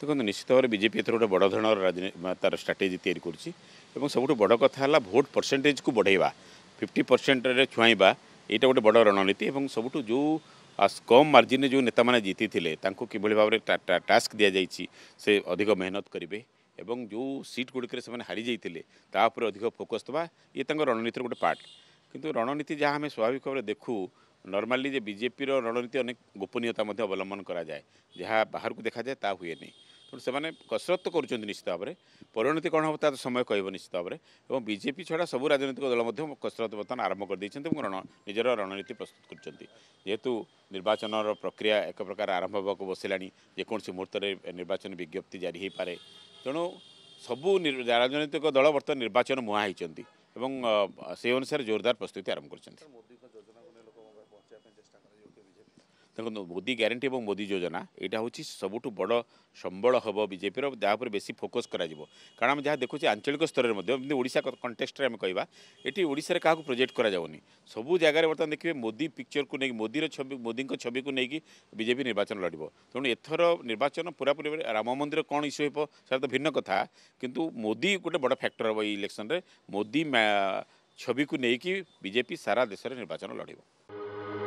দেখুন নিশ্চিত ভাবে বিজেপি এথর গোটে বড় ধরনের তার স্ট্রাটেজি তৈরি করছে এবং সবুঠু বড় কথা হল ভোট পরসেটেজ কু বড়াইবা ফিফটি পরসেন্টরে ছুঁয়াইবা এইটা গোটে বড় রণনীতি এবং সবুঠু যে কম মার্জিনে যে নেতা মানে জিতি তাঁকু কিভাবে ভাবে টাস্ক দিয়া যাই সে অধিক মেহনত করবে এবং যে সিট গুড়ি সে হারি যাই তা উপরে অধিক ফোকস দেওয়া ইয়ে তাঁর রণনীতির গোটে পার্ট কিন্তু রণনীতি যা আমি স্বাভাবিক ভাবে দেখু নর্মালি যে বিজেপির রণনীতি অনেক গোপনীয়তা অবলম্বন করা যায় যা বাহারকু দেখা যায় তা হুয়ে নেই ସେମାନେ କସରତ କରୁଛନ୍ତି ନିଶ୍ଚିତ ଭାବରେ ପରିଣତି କ'ଣ ହେବ ତା'ର ସମୟ କହିବ ନିଶ୍ଚିତ ଭାବରେ ଏବଂ ବିଜେପି ଛଡ଼ା ସବୁ ରାଜନୈତିକ ଦଳ ମଧ୍ୟ କସରତ ବର୍ତ୍ତମାନ ଆରମ୍ଭ କରିଦେଇଛନ୍ତି ଏବଂ ନିଜର ରଣନୀତି ପ୍ରସ୍ତୁତ କରୁଛନ୍ତି ଯେହେତୁ ନିର୍ବାଚନର ପ୍ରକ୍ରିୟା ଏକ ପ୍ରକାର ଆରମ୍ଭ ହେବାକୁ ବସିଲାଣି ଯେକୌଣସି ମୁହୂର୍ତ୍ତରେ ନିର୍ବାଚନ ବିଜ୍ଞପ୍ତି ଜାରି ହୋଇପାରେ ତେଣୁ ସବୁ ରାଜନୈତିକ ଦଳ ବର୍ତ୍ତମାନ ନିର୍ବାଚନ ମୁହାଁ ହୋଇଛନ୍ତି ଏବଂ ସେହି ଅନୁସାରେ ଜୋରଦାର ପ୍ରସ୍ତୁତି ଆରମ୍ଭ କରିଛନ୍ତି ଦେଖନ୍ତୁ ମୋଦି ଗ୍ୟାରେଣ୍ଟି ଏବଂ ମୋଦି ଯୋଜନା ଏଇଟା ହେଉଛି ସବୁଠୁ ବଡ଼ ସମ୍ବଳ ହେବ ବିଜେପିର ଯାହା ଉପରେ ବେଶୀ ଫୋକସ୍ କରାଯିବ କାରଣ ଆମେ ଯାହା ଦେଖୁଛେ ଆଞ୍ଚଳିକ ସ୍ତରରେ ମଧ୍ୟ ଯେମିତି ଓଡ଼ିଶା କଣ୍ଟେକ୍ସଟରେ ଆମେ କହିବା ଏଠି ଓଡ଼ିଶାରେ କାହାକୁ ପ୍ରୋଜେକ୍ଟ କରାଯାଉନି ସବୁ ଜାଗାରେ ବର୍ତ୍ତମାନ ଦେଖିବେ ମୋଦି ପିକ୍ଚରକୁ ନେଇକି ମୋଦିର ଛବି ମୋଦିଙ୍କ ଛବିକୁ ନେଇକି ବିଜେପି ନିର୍ବାଚନ ଲଢ଼ିବ ତେଣୁ ଏଥର ନିର୍ବାଚନ ପୁରାପୁରି ଭାବରେ ରାମ ମନ୍ଦିର କ'ଣ ଇସ୍ୟୁ ହେବ ସେଇଟା ତ ଭିନ୍ନ କଥା କିନ୍ତୁ ମୋଦି ଗୋଟେ ବଡ଼ ଫ୍ୟାକ୍ଟର ହେବ ଏଇ ଇଲେକ୍ସନରେ ମୋଦି ଛବିକୁ ନେଇକି ବିଜେପି ସାରା ଦେଶରେ ନିର୍ବାଚନ ଲଢ଼ିବ